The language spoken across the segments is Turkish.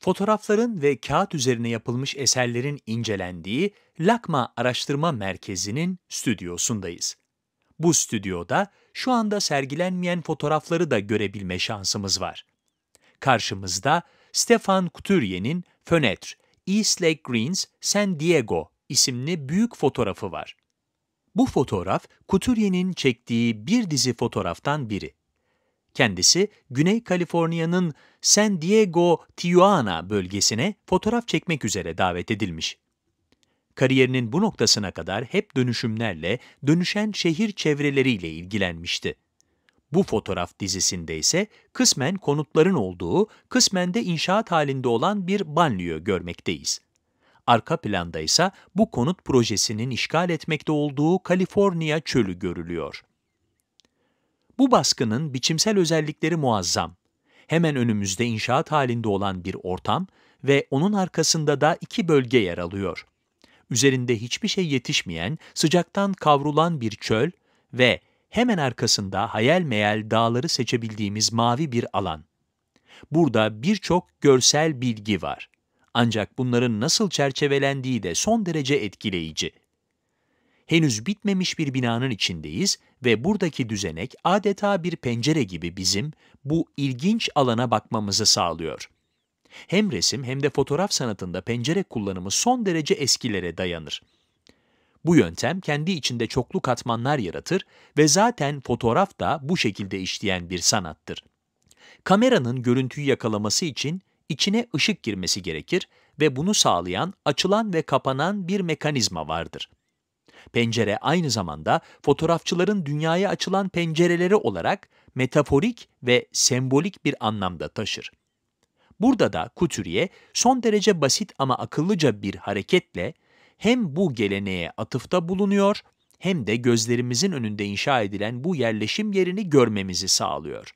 fotoğrafların ve kağıt üzerine yapılmış eserlerin incelendiği Lakma Araştırma Merkezi'nin stüdyosundayız. Bu stüdyoda şu anda sergilenmeyen fotoğrafları da görebilme şansımız var. Karşımızda Stefan Couturier'in Fönetr, East Lake Greens, San Diego isimli büyük fotoğrafı var. Bu fotoğraf Couturier'in çektiği bir dizi fotoğraftan biri. Kendisi Güney Kaliforniya'nın San Diego, Tijuana bölgesine fotoğraf çekmek üzere davet edilmiş. Kariyerinin bu noktasına kadar hep dönüşümlerle, dönüşen şehir çevreleriyle ilgilenmişti. Bu fotoğraf dizisinde ise kısmen konutların olduğu, kısmen de inşaat halinde olan bir banliyö görmekteyiz. Arka planda ise bu konut projesinin işgal etmekte olduğu Kaliforniya çölü görülüyor. Bu baskının biçimsel özellikleri muazzam. Hemen önümüzde inşaat halinde olan bir ortam ve onun arkasında da iki bölge yer alıyor. Üzerinde hiçbir şey yetişmeyen, sıcaktan kavrulan bir çöl ve hemen arkasında hayal meyel dağları seçebildiğimiz mavi bir alan. Burada birçok görsel bilgi var. Ancak bunların nasıl çerçevelendiği de son derece etkileyici henüz bitmemiş bir binanın içindeyiz ve buradaki düzenek adeta bir pencere gibi bizim bu ilginç alana bakmamızı sağlıyor. Hem resim hem de fotoğraf sanatında pencere kullanımı son derece eskilere dayanır. Bu yöntem kendi içinde çoklu katmanlar yaratır ve zaten fotoğraf da bu şekilde işleyen bir sanattır. Kameranın görüntüyü yakalaması için içine ışık girmesi gerekir ve bunu sağlayan açılan ve kapanan bir mekanizma vardır. Pencere aynı zamanda fotoğrafçıların dünyaya açılan pencereleri olarak metaforik ve sembolik bir anlamda taşır. Burada da Couturier son derece basit ama akıllıca bir hareketle hem bu geleneğe atıfta bulunuyor hem de gözlerimizin önünde inşa edilen bu yerleşim yerini görmemizi sağlıyor.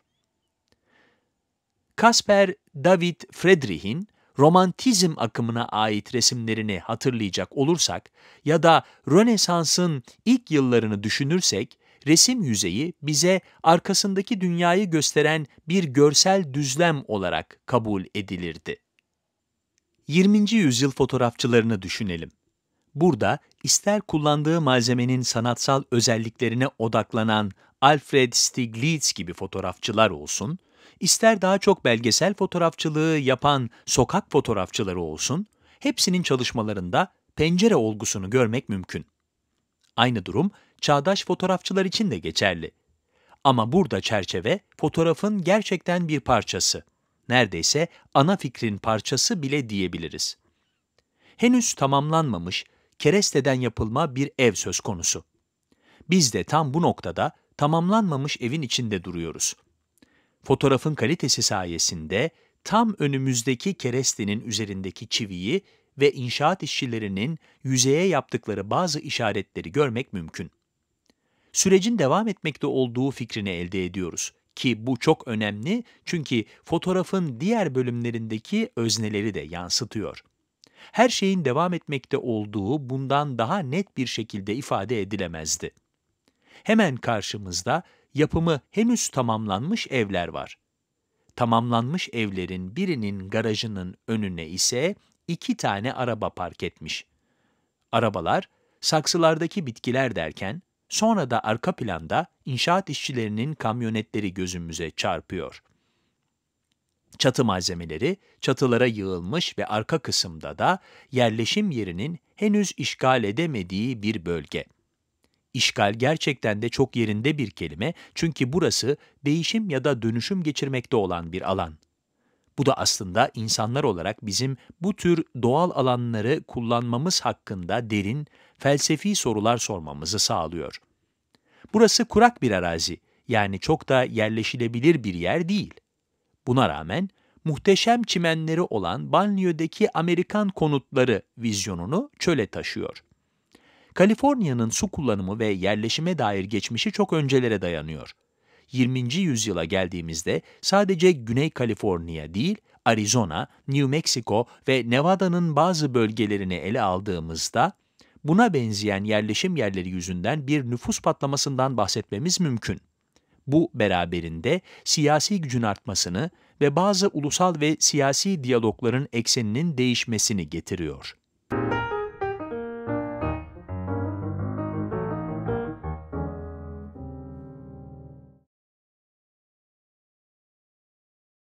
Kasper David Friedrich'in romantizm akımına ait resimlerini hatırlayacak olursak ya da Rönesans'ın ilk yıllarını düşünürsek, resim yüzeyi bize arkasındaki dünyayı gösteren bir görsel düzlem olarak kabul edilirdi. 20. yüzyıl fotoğrafçılarını düşünelim. Burada ister kullandığı malzemenin sanatsal özelliklerine odaklanan Alfred Stieglitz gibi fotoğrafçılar olsun, ister daha çok belgesel fotoğrafçılığı yapan sokak fotoğrafçıları olsun, hepsinin çalışmalarında pencere olgusunu görmek mümkün. Aynı durum çağdaş fotoğrafçılar için de geçerli. Ama burada çerçeve fotoğrafın gerçekten bir parçası. Neredeyse ana fikrin parçası bile diyebiliriz. Henüz tamamlanmamış, keresteden yapılma bir ev söz konusu. Biz de tam bu noktada tamamlanmamış evin içinde duruyoruz. Fotoğrafın kalitesi sayesinde tam önümüzdeki kerestenin üzerindeki çiviyi ve inşaat işçilerinin yüzeye yaptıkları bazı işaretleri görmek mümkün. Sürecin devam etmekte olduğu fikrini elde ediyoruz ki bu çok önemli çünkü fotoğrafın diğer bölümlerindeki özneleri de yansıtıyor. Her şeyin devam etmekte olduğu bundan daha net bir şekilde ifade edilemezdi. Hemen karşımızda yapımı henüz tamamlanmış evler var. Tamamlanmış evlerin birinin garajının önüne ise iki tane araba park etmiş. Arabalar, saksılardaki bitkiler derken, sonra da arka planda inşaat işçilerinin kamyonetleri gözümüze çarpıyor. Çatı malzemeleri çatılara yığılmış ve arka kısımda da yerleşim yerinin henüz işgal edemediği bir bölge. İşgal gerçekten de çok yerinde bir kelime çünkü burası değişim ya da dönüşüm geçirmekte olan bir alan. Bu da aslında insanlar olarak bizim bu tür doğal alanları kullanmamız hakkında derin, felsefi sorular sormamızı sağlıyor. Burası kurak bir arazi, yani çok da yerleşilebilir bir yer değil. Buna rağmen muhteşem çimenleri olan Banliyö'deki Amerikan konutları vizyonunu çöle taşıyor. Kaliforniya'nın su kullanımı ve yerleşime dair geçmişi çok öncelere dayanıyor. 20. yüzyıla geldiğimizde sadece Güney Kaliforniya değil, Arizona, New Mexico ve Nevada'nın bazı bölgelerini ele aldığımızda buna benzeyen yerleşim yerleri yüzünden bir nüfus patlamasından bahsetmemiz mümkün. Bu beraberinde siyasi gücün artmasını ve bazı ulusal ve siyasi diyalogların ekseninin değişmesini getiriyor.